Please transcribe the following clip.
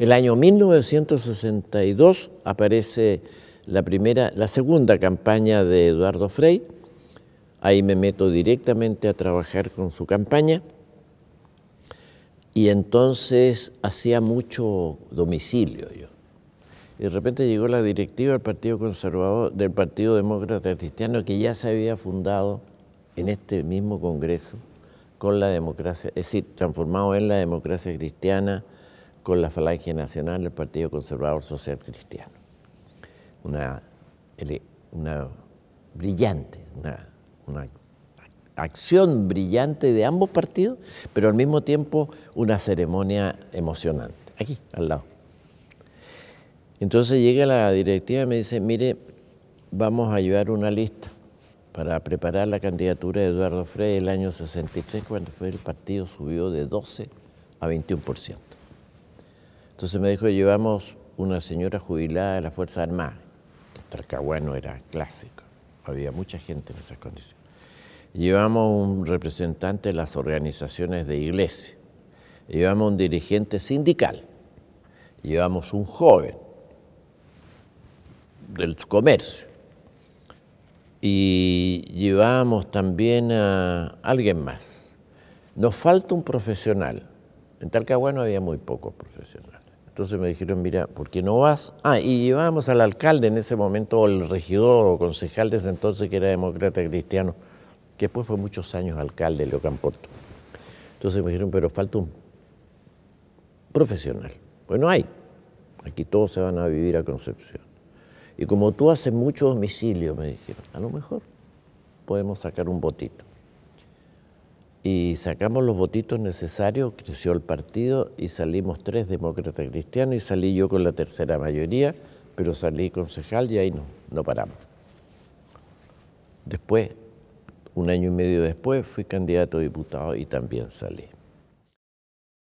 El año 1962 aparece la, primera, la segunda campaña de Eduardo Frey. Ahí me meto directamente a trabajar con su campaña. Y entonces hacía mucho domicilio yo. Y de repente llegó la directiva del Partido Conservador, del Partido Demócrata Cristiano, que ya se había fundado en este mismo Congreso con la democracia, es decir, transformado en la democracia cristiana, con la Falange Nacional del Partido Conservador Social Cristiano. Una, brillante, una, acción brillante de ambos partidos, pero al mismo tiempo una ceremonia emocionante, aquí, al lado. Entonces llega la directiva y me dice, mire, vamos a llevar una lista para preparar la candidatura de Eduardo Frey el año 63, cuando fue el partido subió de 12 a 21%. Entonces me dijo, llevamos una señora jubilada de la Fuerza Armada. Talcahuano era clásico, había mucha gente en esas condiciones. Llevamos un representante de las organizaciones de iglesia, llevamos un dirigente sindical, llevamos un joven del comercio y llevamos también a alguien más. Nos falta un profesional en Talcahuano había muy pocos profesionales. Entonces me dijeron, mira, ¿por qué no vas? Ah, y llevábamos al alcalde en ese momento, o el regidor o concejal de ese entonces, que era demócrata cristiano, que después fue muchos años alcalde, Leo Camporto. Entonces me dijeron, pero falta un profesional. Bueno hay. Aquí todos se van a vivir a Concepción. Y como tú haces mucho domicilio, me dijeron, a lo mejor podemos sacar un botito y sacamos los votitos necesarios, creció el partido y salimos tres demócratas cristianos y salí yo con la tercera mayoría, pero salí concejal y ahí no, no paramos. Después, un año y medio después, fui candidato a diputado y también salí.